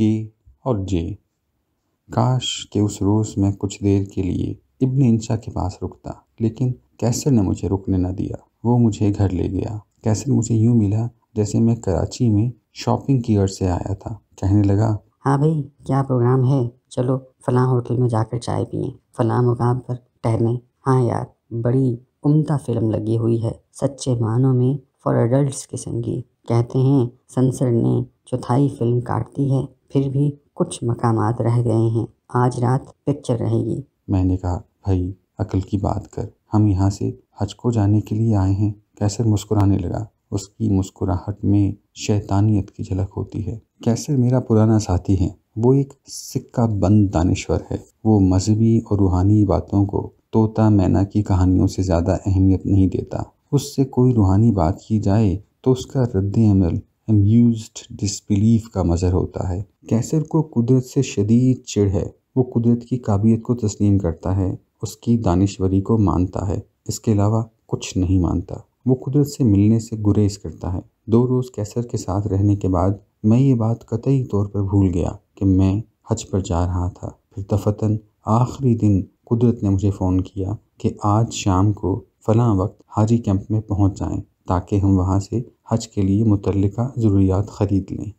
के और जे काश के उस रोज़ में कुछ देर के लिए इब्न इंशा के पास रुकता लेकिन कैसर ने मुझे रुकने न दिया वो मुझे घर ले गया कैसर मुझे यूँ मिला जैसे मैं कराची में शॉपिंग की ओर से आया था कहने लगा हाँ भाई क्या प्रोग्राम है चलो फलां होटल में जाकर चाय पिए फलां मुकाम पर टहलें हाँ यार बड़ी उम्दा फिल्म लगी हुई है सच्चे मानों में फॉर एडल्ट किस्म की कहते हैं सनसर ने चौथाई फिल्म काटती है फिर भी कुछ मकाम रह गए हैं आज रात पिक्चर रहेगी मैंने कहा भाई अकल की बात कर हम यहाँ से हज को जाने के लिए आए हैं कैसर मुस्कुराने लगा उसकी मुस्कुराहट में शैतानियत की झलक होती है कैसर मेरा पुराना साथी है वो एक सिक्का बंद दानश्वर है वो मजहबी और रूहानी बातों को तोता मैना की कहानियों से ज़्यादा अहमियत नहीं देता उससे कोई रूहानी बात की जाए तो उसका रद्द अमल अम्यूज डिसबिलीव का मज़र होता है कैसर को कुदरत से शदीद चिड़ है वो कुदरत की काबिलियत को तस्लीम करता है उसकी दानिशवरी को मानता है इसके अलावा कुछ नहीं मानता वो कुदरत से मिलने से गुरेज करता है दो रोज़ कैसर के साथ रहने के बाद मैं ये बात कतई तौर पर भूल गया कि मैं हज पर जा रहा था फिर दफतन आखिरी दिन कुदरत ने मुझे फ़ोन किया कि आज शाम को फ़लाँ वक्त हाजी कैंप में पहुंच जाएं ताकि हम वहाँ से हज के लिए मुतलका ज़रूरियात ख़रीद लें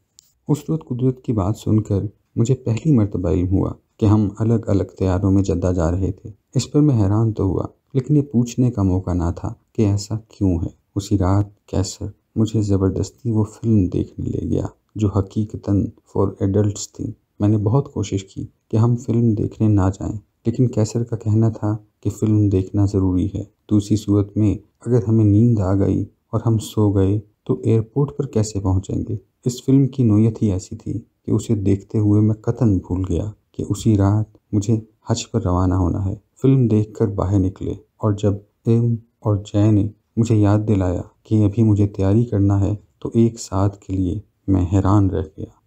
उस वक्त कुदरत की बात सुनकर मुझे पहली मरतबा इम हुआ कि हम अलग अलग तैयारों में जद्दा जा रहे थे इस पर मैं हैरान तो हुआ लेकिन ये पूछने का मौका ना था कि ऐसा क्यों है उसी रात कैसर मुझे ज़बरदस्ती वो फिल्म देखने ले गया जो हकीकता फॉर एडल्ट थी मैंने बहुत कोशिश की कि हम फिल्म देखने ना जाएं लेकिन कैसर का कहना था कि फ़िल्म देखना ज़रूरी है दूसरी सूरत में अगर हमें नींद आ गई और हम सो गए तो एयरपोर्ट पर कैसे पहुंचेंगे इस फिल्म की नोयत ही ऐसी थी कि उसे देखते हुए मैं कतन भूल गया कि उसी रात मुझे हज पर रवाना होना है फिल्म देख बाहर निकले और जब एम और जय ने मुझे याद दिलाया कि अभी मुझे तैयारी करना है तो एक साथ के लिए मैं हैरान रह गया